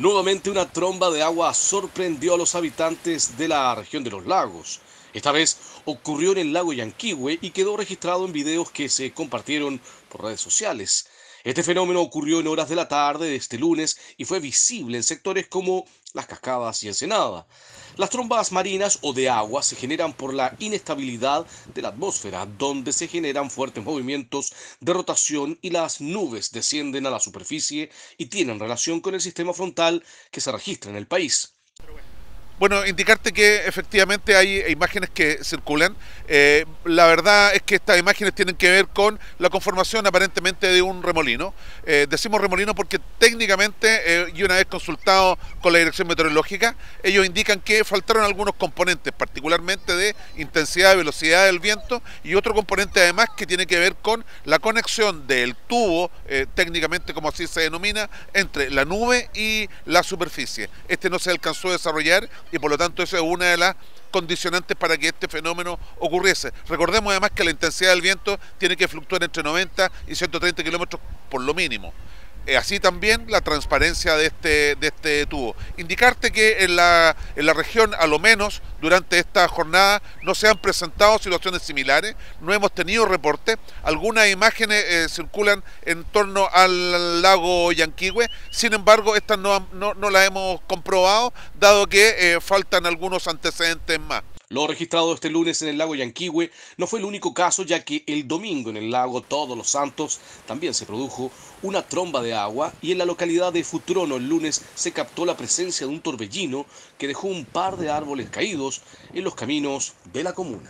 Nuevamente una tromba de agua sorprendió a los habitantes de la región de los lagos. Esta vez ocurrió en el lago Yanquihue y quedó registrado en videos que se compartieron por redes sociales. Este fenómeno ocurrió en horas de la tarde de este lunes y fue visible en sectores como las cascadas y Ensenada. Las trombas marinas o de agua se generan por la inestabilidad de la atmósfera, donde se generan fuertes movimientos de rotación y las nubes descienden a la superficie y tienen relación con el sistema frontal que se registra en el país. Bueno, indicarte que efectivamente hay imágenes que circulan. Eh, la verdad es que estas imágenes tienen que ver con la conformación aparentemente de un remolino. Eh, decimos remolino porque técnicamente, eh, y una vez consultado con la Dirección Meteorológica, ellos indican que faltaron algunos componentes, particularmente de intensidad, velocidad del viento y otro componente además que tiene que ver con la conexión del tubo, técnicamente como así se denomina, entre la nube y la superficie. Este no se alcanzó a desarrollar y por lo tanto esa es una de las condicionantes para que este fenómeno ocurriese. Recordemos además que la intensidad del viento tiene que fluctuar entre 90 y 130 kilómetros por lo mínimo. Eh, así también la transparencia de este, de este tubo. Indicarte que en la, región, a lo menos durante esta jornada, no se han presentado situaciones similares, no hemos tenido reporte. Algunas imágenes eh, circulan en torno al lago Yanquihue, sin embargo, estas no, no, las hemos comprobado, dado que eh, faltan algunos antecedentes más. Lo registrado este lunes en el lago Yanquihue no fue el único caso, ya que el domingo en el lago Todos los Santos también se produjo una tromba de agua y en la localidad de Futrono el lunes se captó la presencia de un torbellino que dejó un par de árboles caídos en los caminos de la comuna.